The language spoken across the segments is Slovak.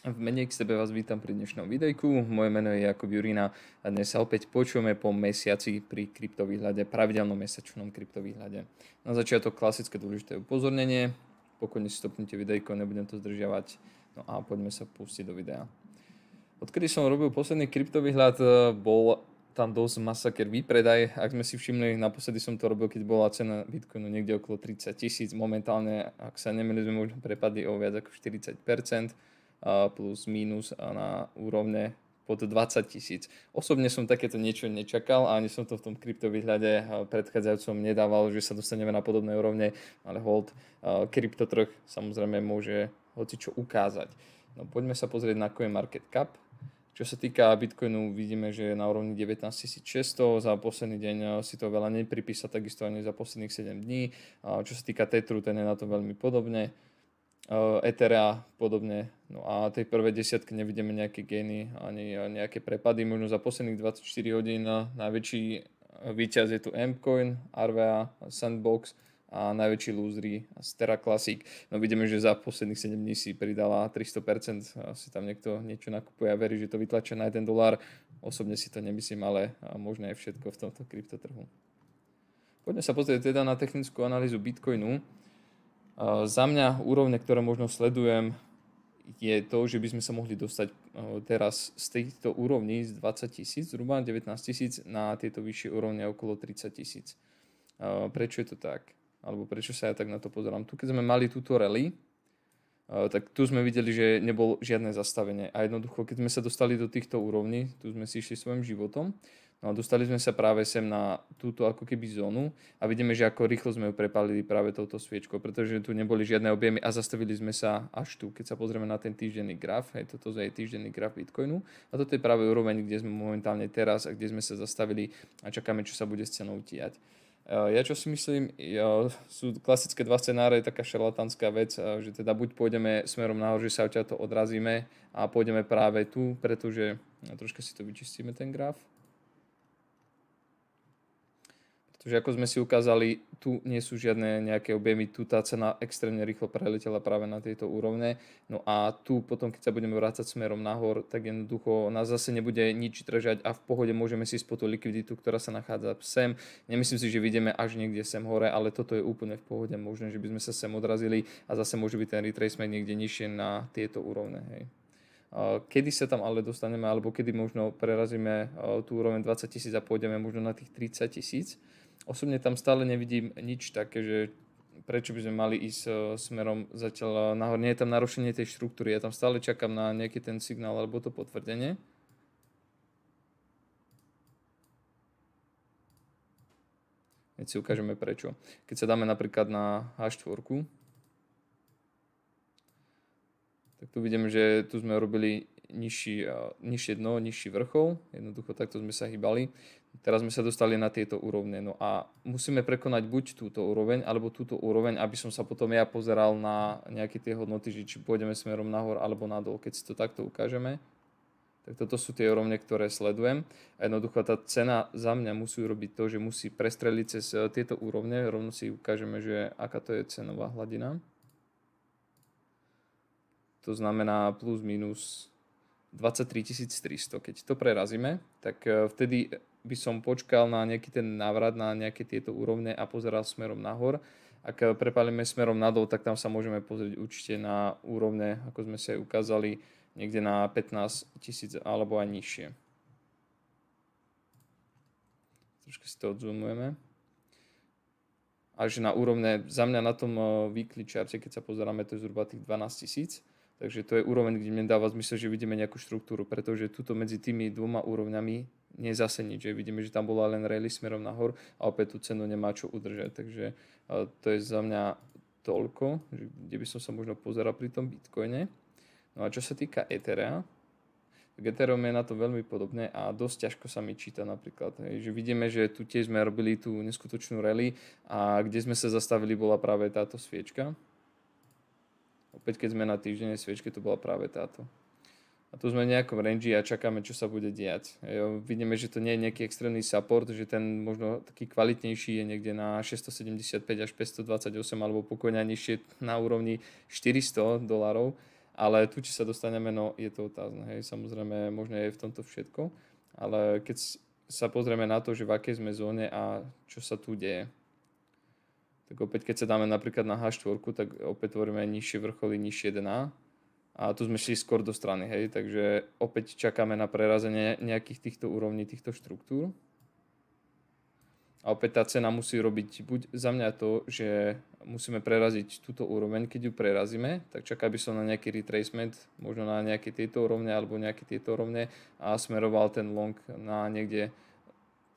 V mene k sebe vás vítam pri dnešnom videjku. Moje meno je Jakub Jurina a dnes sa opäť počujeme po mesiaci pri kryptovýhľade, pravidelnom mesačnom kryptovýhľade. Na začiatok klasické dôležité upozornenie. Pokojne si stopnite videjko, nebudem to zdržiavať. No a poďme sa pustiť do videa. Odkedy som robil posledný kryptovýhľad, eh, bol tam dosť masaker výpredaj. Ak sme si všimli, naposledy som to robil, keď bola cena Bitcoinu niekde okolo 30 tisíc. Momentálne, ak sa nemili, sme možno prepadli o viac ako 40 plus minus na úrovne pod 20 tisíc. Osobne som takéto niečo nečakal a ani som to v tom kryptovýhľade eh, predchádzajúcom nedával, že sa dostaneme na podobnej úrovne, ale hold, kryptotrh eh, samozrejme môže hoci čo ukázať. No poďme sa pozrieť na Market Cap. Čo sa týka Bitcoinu, vidíme, že je na úrovni 19600, za posledný deň eh, si to veľa nepripísa, takisto ani za posledných 7 dní. Čo sa týka Tetru, ten je na to veľmi podobne Eh, Etera podobne. No a tej prvej desiatke nevidíme nejaké geny ani nejaké prepady. Možno za posledných 24 hodín najväčší eh, víťaz je tu Ampcoin, RVA, Sandbox a najväčší lúzry Stera Classic. No vidíme, že za posledných 7 dní si pridala 300%. Asi tam niekto niečo nakupuje a verí, že to vytlačia na 1 dolár. Osobne si to nemyslím, ale eh, možno je všetko v tomto kryptotrhu. Poďme sa pozrieť teda na technickú analýzu Bitcoinu. Za mňa úrovne, ktoré možno sledujem, je to, že by sme sa mohli dostať e, teraz z týchto úrovní z 20 tisíc, zhruba 19 tisíc, na tieto vyššie úrovne okolo 30 tisíc. E, prečo je to tak? Alebo prečo sa ja tak na to pozerám? Tu, keď sme mali túto rally, e, tak tu sme videli, že nebolo žiadne zastavenie. A jednoducho, keď sme sa dostali do týchto úrovní, tu sme si išli svojim životom, No a dostali sme sa práve sem na túto ako keby zónu a vidíme, že ako rýchlo sme ju prepálili práve touto sviečkou, pretože tu neboli žiadne objemy a zastavili sme sa až tu, keď sa pozrieme na ten týždenný graf, hej, toto je týždenný graf Bitcoinu a toto je práve úroveň, kde sme momentálne teraz a kde sme sa zastavili a čakáme, čo sa bude s cenou tiať. E, ja čo si myslím, e, sú klasické dva scenáre, taká šarlatánska vec, e, že teda buď pôjdeme smerom nahor, že sa od to odrazíme a pôjdeme práve tu, pretože no, troška si to vyčistíme ten graf. Pretože ako sme si ukázali, tu nie sú žiadne nejaké objemy, tu tá cena extrémne rýchlo preletela práve na tejto úrovne. No a tu potom, keď sa budeme vrácať smerom nahor, tak jednoducho nás zase nebude nič držať a v pohode môžeme si spotu likviditu, ktorá sa nachádza sem. Nemyslím si, že vidíme až niekde sem hore, ale toto je úplne v pohode. Možno, že by sme sa sem odrazili a zase môže byť ten retracement niekde nižšie na tieto úrovne. Hej. Kedy sa tam ale dostaneme, alebo kedy možno prerazíme tú úroveň 20 tisíc a pôjdeme možno na tých 30 tisíc, osobne tam stále nevidím nič také, že prečo by sme mali ísť e, smerom zatiaľ e, nahor. Nie je tam narušenie tej štruktúry. Ja tam stále čakám na nejaký ten signál alebo to potvrdenie. Keď si ukážeme prečo. Keď sa dáme napríklad na H4, tak tu vidíme, že tu sme robili nižší, e, nižšie dno, nižší vrchol. Jednoducho takto sme sa hýbali. Teraz sme sa dostali na tieto úrovne. No a musíme prekonať buď túto úroveň, alebo túto úroveň, aby som sa potom ja pozeral na nejaké tie hodnoty, že či pôjdeme smerom nahor alebo nadol. Keď si to takto ukážeme, tak toto sú tie úrovne, ktoré sledujem. A jednoducho tá cena za mňa musí robiť to, že musí prestreliť cez e, tieto úrovne. Rovno si ukážeme, že aká to je cenová hladina. To znamená plus minus 23 300. Keď to prerazíme, tak e, vtedy by som počkal na nejaký ten návrat, na nejaké tieto úrovne a pozeral smerom nahor. Ak e, prepálime smerom nadol, tak tam sa môžeme pozrieť určite na úrovne, ako sme sa ukázali, niekde na 15 tisíc alebo aj nižšie. Trošku si to odzumujeme. Až na úrovne, za mňa na tom weekly charte, keď sa pozeráme, to je zhruba tých 12 tisíc Takže to je úroveň, kde mi dáva zmysel, že vidíme nejakú štruktúru, pretože tuto medzi tými dvoma úrovňami nie je zase nič. Že vidíme, že tam bola len rally smerom nahor a opäť tú cenu nemá čo udržať. Takže e, to je za mňa toľko, že kde by som sa možno pozeral pri tom Bitcoine. No a čo sa týka Ethera, tak Ethereum je na to veľmi podobné a dosť ťažko sa mi číta napríklad. Hej, že vidíme, že tu tiež sme robili tú neskutočnú rally a kde sme sa zastavili bola práve táto sviečka, Opäť keď sme na týždenej sviečke, to bola práve táto. A tu sme v nejakom range a čakáme, čo sa bude diať. Jo, vidíme, že to nie je nejaký extrémny support, že ten možno taký kvalitnejší je niekde na 675 až 528 alebo pokojne nižšie na úrovni 400 dolarov. Ale tu, či sa dostaneme, no je to otázne. Hej. Samozrejme, možno je v tomto všetko. Ale keď sa pozrieme na to, že v akej sme zóne a čo sa tu deje tak opäť keď sa dáme napríklad na H4, tak opäť tvoríme nižšie vrcholy, nižšie dna a tu sme šli skôr do strany, hej, takže opäť čakáme na prerazenie nejakých týchto úrovní, týchto štruktúr. A opäť tá cena musí robiť buď za mňa to, že musíme preraziť túto úroveň, keď ju prerazíme, tak čaká by som na nejaký retracement, možno na nejaké tieto úrovne alebo nejaké tieto úrovne a smeroval ten long na niekde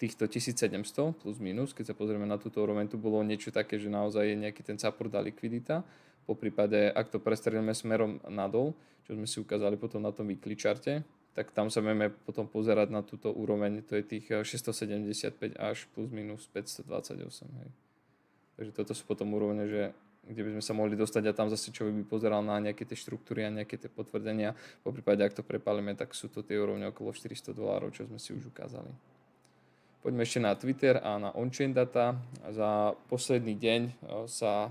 týchto 1700 plus minus, keď sa pozrieme na túto úroveň, tu bolo niečo také, že naozaj je nejaký ten support a likvidita. Po prípade, ak to prestrelíme smerom nadol, čo sme si ukázali potom na tom weekly charte, tak tam sa vieme potom pozerať na túto úroveň, to je tých 675 eh, až plus minus 528. Hej. Takže toto sú potom úrovne, že kde by sme sa mohli dostať a tam zase čo by pozeral na nejaké tie štruktúry a nejaké tie potvrdenia. Po prípade, ak to prepálime, tak sú to tie úrovne okolo 400 dolárov, čo sme si už ukázali. Poďme ešte na Twitter a na on-chain data. Za posledný deň e, sa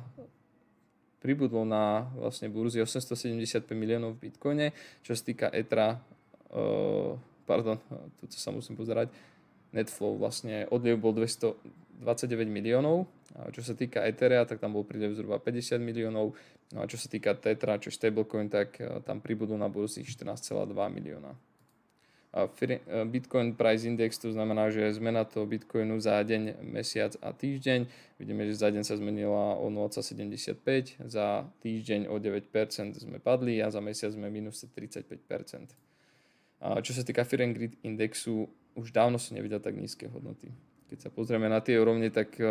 pribudlo na vlastne burzi 875 miliónov v bitcoine. Čo sa týka ETRA, e, pardon, e, tu sa musím pozerať, netflow vlastne odliev bol 229 miliónov. A čo sa týka Etherea, tak tam bol prílev zhruba 50 miliónov. No a čo sa týka Tetra, čo stablecoin, tak tam pribudlo na burzy 14,2 milióna. E, Bitcoin Price Index, to znamená, že zmena toho Bitcoinu za deň, mesiac a týždeň. Vidíme, že za deň sa zmenila o 0,75, za týždeň o 9% sme padli a za mesiac sme minus 35%. A čo sa týka firing Grid indexu, už dávno sa nevidia tak nízke hodnoty. Keď sa pozrieme na tie úrovne, tak e,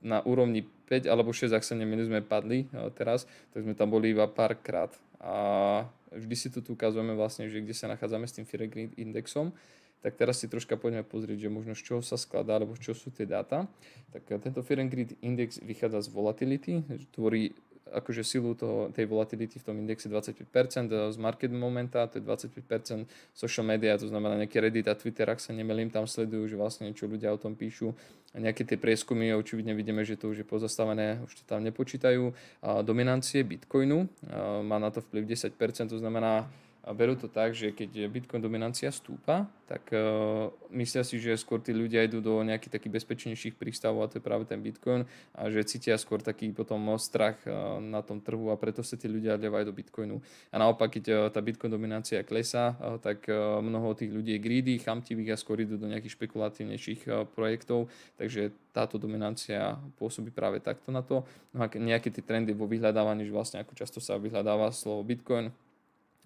na úrovni 5 alebo 6, ak sa nemýlim, sme padli e, teraz, tak sme tam boli iba párkrát a vždy si tu ukazujeme vlastne, že kde sa nachádzame s tým Firegrid indexom, tak teraz si troška poďme pozrieť, že možno z čoho sa skladá, alebo z čoho sú tie dáta. Tak tento Firegrid index vychádza z volatility, tvorí akože silu toho, tej volatility v tom indexe 25% eh, z market momenta, to je 25% social media, to znamená nejaké Reddit a Twitter, ak sa nemelím, tam sledujú, že vlastne niečo ľudia o tom píšu a nejaké tie prieskumy, očividne vidíme, že to už je pozastavené, už to tam nepočítajú. A dominancie Bitcoinu a eh, má na to vplyv 10%, to znamená, a berú to tak, že keď Bitcoin dominancia stúpa, tak uh, myslia si, že skôr tí ľudia idú do nejakých takých bezpečnejších prístavov a to je práve ten Bitcoin a že cítia skôr taký potom strach uh, na tom trhu a preto sa tí ľudia ľavajú do Bitcoinu. A naopak, keď uh, tá Bitcoin dominancia klesá, uh, tak uh, mnoho tých ľudí je greedy, chamtivých a skôr idú do nejakých špekulatívnejších uh, projektov, takže táto dominancia pôsobí práve takto na to. No a nejaké tie trendy vo vyhľadávaní, že vlastne ako často sa vyhľadáva slovo Bitcoin,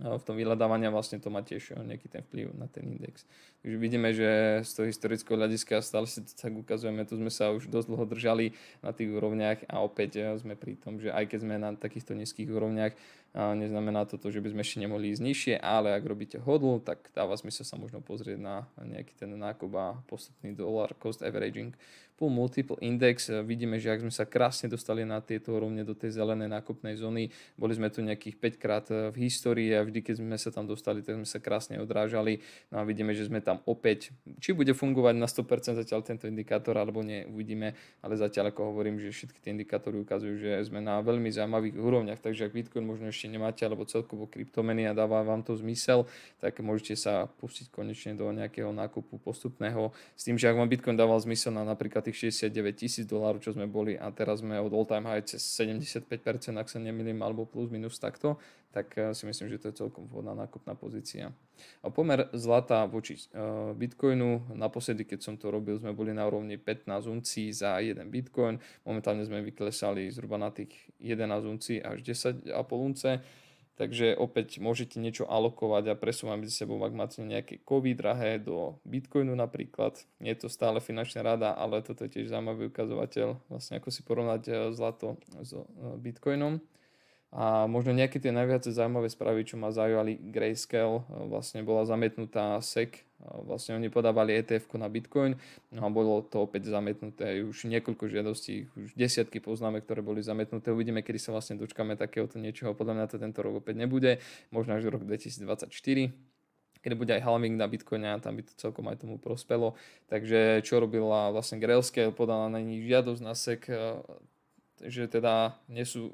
v tom vyhľadávania vlastne to má tiež eh, nejaký ten vplyv na ten index. Takže vidíme, že z toho historického hľadiska stále si to tak ukazujeme, tu sme sa už dosť dlho držali na tých úrovniach a opäť eh, sme pri tom, že aj keď sme na takýchto nízkych úrovniach, eh, neznamená to, to, že by sme ešte nemohli ísť nižšie, ale ak robíte hodl, tak dáva zmysel sa možno pozrieť na nejaký ten nákup a postupný dolar cost averaging po multiple index e, vidíme, že ak sme sa krásne dostali na tieto rovne do tej zelenej nákupnej zóny, boli sme tu nejakých 5 krát e, v histórii a vždy, keď sme sa tam dostali, tak sme sa krásne odrážali. No a vidíme, že sme tam opäť. Či bude fungovať na 100% zatiaľ tento indikátor, alebo nie, uvidíme. Ale zatiaľ, ako hovorím, že všetky tie indikátory ukazujú, že sme na veľmi zaujímavých úrovniach, takže ak Bitcoin možno ešte nemáte, alebo celkovo kryptomeny a dáva vám to zmysel, tak môžete sa pustiť konečne do nejakého nákupu postupného s tým, že ak vám Bitcoin dával zmysel na napríklad tých 69 tisíc dolárov, čo sme boli a teraz sme od all time high cez 75%, ak sa nemýlim, alebo plus minus takto, tak eh, si myslím, že to je celkom vhodná nákupná pozícia. A pomer zlata voči eh, bitcoinu, naposledy, keď som to robil, sme boli na úrovni 15 uncí za 1 bitcoin, momentálne sme vyklesali zhruba na tých 11 uncí až 10,5 unce, Takže opäť môžete niečo alokovať a presúvať medzi sebou, ak máte nejaké kovy drahé do Bitcoinu napríklad. Nie je to stále finančná rada, ale toto je tiež zaujímavý ukazovateľ, vlastne ako si porovnať eh, zlato s eh, Bitcoinom. A možno nejaké tie najviac zaujímavé správy, čo ma zaujali Grayscale, e, vlastne bola zamietnutá SEC, e, vlastne oni podávali etf na Bitcoin no a bolo to opäť zamietnuté už niekoľko žiadostí, už desiatky poznáme, ktoré boli zamietnuté. Uvidíme, kedy sa vlastne dočkame takéhoto niečoho. Podľa mňa to tento rok opäť nebude, možno až rok 2024 keď bude aj halving na Bitcoine a tam by to celkom aj tomu prospelo. Takže čo robila vlastne Grailscale, podala na nich žiadosť na SEC, e, že teda nie sú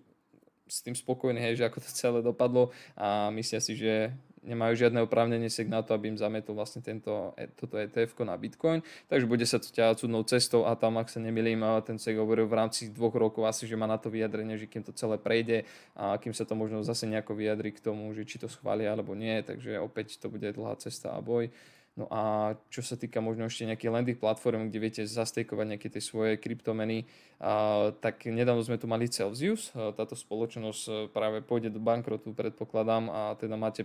s tým spokojný, hej, že ako to celé dopadlo a myslia si, že nemajú žiadne oprávnenie sek na to, aby im zametol vlastne tento, e, toto etf na Bitcoin, takže bude sa to ťahať cudnou cestou a tam, ak sa nemýlim, eh, ten SEC hovoril v rámci dvoch rokov asi, že má na to vyjadrenie, že kým to celé prejde a kým sa to možno zase nejako vyjadri k tomu, že či to schvália alebo nie, takže opäť to bude dlhá cesta a boj. No a čo sa týka možno ešte nejakých landing platform, kde viete zastejkovať nejaké tie svoje kryptomeny, tak nedávno sme tu mali Celsius, táto spoločnosť e, práve pôjde do bankrotu, predpokladám, a teda máte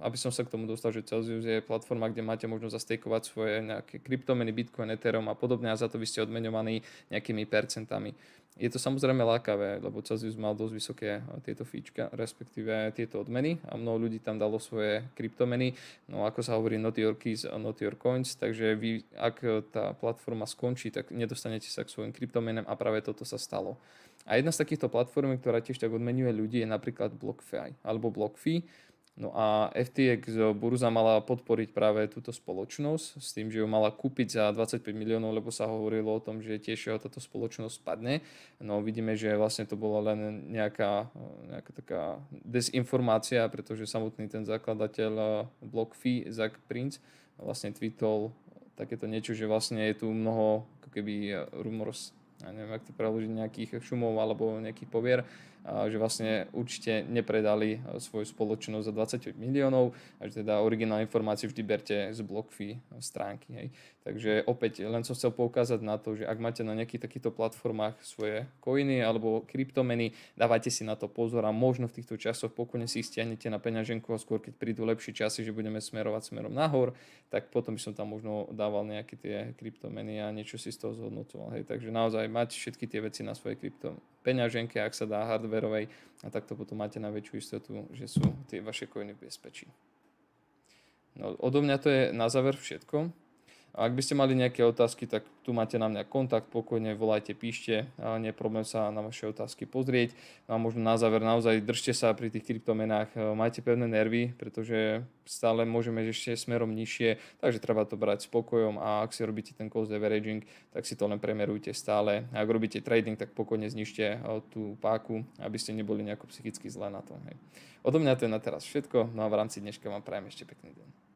aby som sa k tomu dostal, že Celsius je platforma, kde máte možnosť zastejkovať svoje nejaké kryptomeny, Bitcoin, Ethereum a podobne a za to vy ste odmenovaní nejakými percentami. Je to samozrejme lákavé, lebo Celsius mal dosť vysoké eh, tieto fíčka, respektíve tieto odmeny a mnoho ľudí tam dalo svoje kryptomeny. No ako sa hovorí, not your keys, not your coins, takže vy, ak eh, tá platforma skončí, tak nedostanete sa k svojim kryptomenem a práve toto sa stalo. A jedna z takýchto platform, ktorá tiež tak odmenuje ľudí, je napríklad BlockFi alebo BlockFi No a FTX burza mala podporiť práve túto spoločnosť s tým, že ju mala kúpiť za 25 miliónov, lebo sa hovorilo o tom, že tiež táto spoločnosť spadne. No vidíme, že vlastne to bola len nejaká, nejaká taká dezinformácia, pretože samotný ten zakladateľ eh, BlockFi, Zach Prince, vlastne tweetol takéto niečo, že vlastne je tu mnoho ako keby eh, rumors, ja neviem, ak to preložiť, nejakých šumov alebo nejakých povier, že vlastne určite nepredali e, svoju spoločnosť za 20 miliónov a že teda originálne informácie vždy berte z blokfy e, stránky. Hej. Takže opäť len som chcel poukázať na to, že ak máte na nejakých takýchto platformách svoje koiny alebo kryptomeny, dávajte si na to pozor a možno v týchto časoch pokojne si ich stiahnete na peňaženku a skôr keď prídu lepšie časy, že budeme smerovať smerom nahor, tak potom by som tam možno dával nejaké tie kryptomeny a niečo si z toho zhodnotoval. Hej. Takže naozaj mať všetky tie veci na svoje kryptomeny peňaženke, ak sa dá hardverovej a takto potom máte na väčšiu istotu, že sú tie vaše coiny v bezpečí. No, odo mňa to je na záver všetko. A ak by ste mali nejaké otázky, tak tu máte na mňa kontakt, pokojne volajte, píšte, nie problém sa na vaše otázky pozrieť. No a možno na záver naozaj držte sa pri tých kryptomenách, e, majte pevné nervy, pretože stále môžeme ešte smerom nižšie, takže treba to brať spokojom a ak si robíte ten cost averaging, tak si to len premerujte stále. A ak robíte trading, tak pokojne znižte e, tú páku, aby ste neboli nejako psychicky zle na tom. Hej. Odo mňa to je na teraz všetko, no a v rámci dneška vám prajem ešte pekný deň.